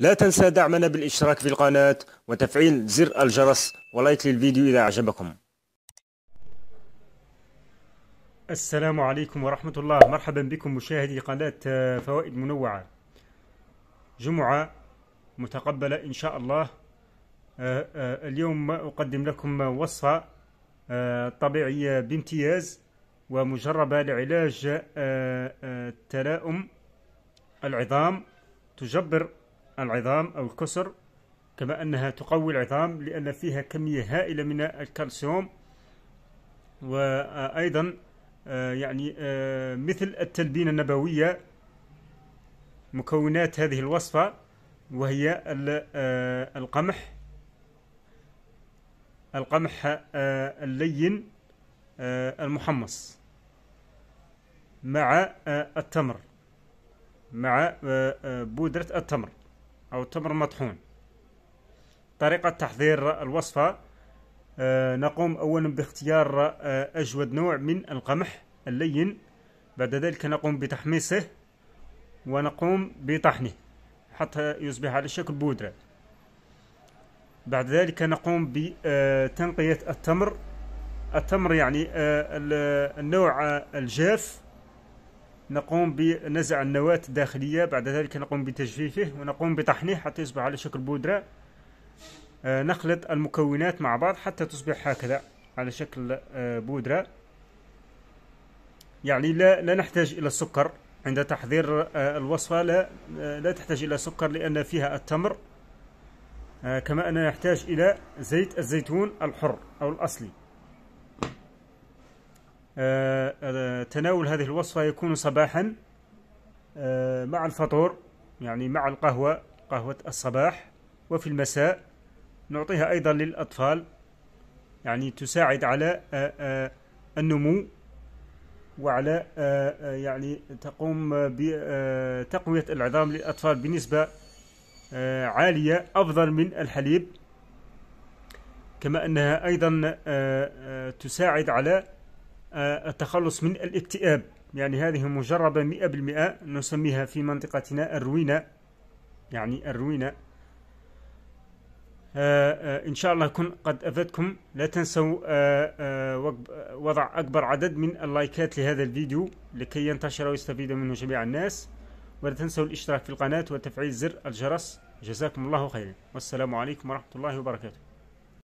لا تنسى دعمنا بالاشتراك في القناة وتفعيل زر الجرس ولايك للفيديو إذا أعجبكم السلام عليكم ورحمة الله مرحبا بكم مشاهدي قناة آه، فوائد منوعة جمعة متقبلة إن شاء الله آه، آه، اليوم أقدم لكم وصفة طبيعية بامتياز ومجربة لعلاج تلاؤم العظام تجبر العظام أو الكسر كما أنها تقوي العظام لأن فيها كمية هائلة من الكالسيوم وأيضا آه، يعني آه، مثل التلبينة النبوية مكونات هذه الوصفة وهي آه، القمح القمح اللين المحمص مع التمر مع بودرة التمر أو التمر المطحون طريقة تحضير الوصفة آه، نقوم أولا باختيار آه، أجود نوع من القمح اللين بعد ذلك نقوم بتحميصه ونقوم بطحنه حتى يصبح على شكل بودرة بعد ذلك نقوم بتنقية آه، التمر التمر يعني النوع الجاف نقوم بنزع النواة الداخلية بعد ذلك نقوم بتجفيفه ونقوم بطحنه حتى يصبح على شكل بودرة آه، نخلط المكونات مع بعض حتى تصبح هكذا على شكل آه، بودرة يعني لا, لا نحتاج إلى السكر عند تحضير آه، الوصفة لا, لا تحتاج إلى سكر لأن فيها التمر كما أننا نحتاج إلى زيت الزيتون الحر أو الأصلي آه، آه، تناول هذه الوصفة يكون صباحا آه، مع الفطور يعني مع القهوة قهوة الصباح وفي المساء نعطيها أيضا للأطفال يعني تساعد على النمو وعلى يعني تقوم بتقوية العظام للأطفال بنسبة عالية أفضل من الحليب كما أنها أيضا تساعد على آه، التخلص من الاكتئاب يعني هذه مجربة مئة بالمئة نسميها في منطقتنا الروينة يعني الروينة آه آه إن شاء الله كن قد أفدكم لا تنسوا آه, آه، وضع أكبر عدد من اللايكات لهذا الفيديو لكي ينتشر ويستفيد منه جميع الناس ولا تنسوا الاشتراك في القناة وتفعيل زر الجرس جزاكم الله خيرا والسلام عليكم ورحمة الله وبركاته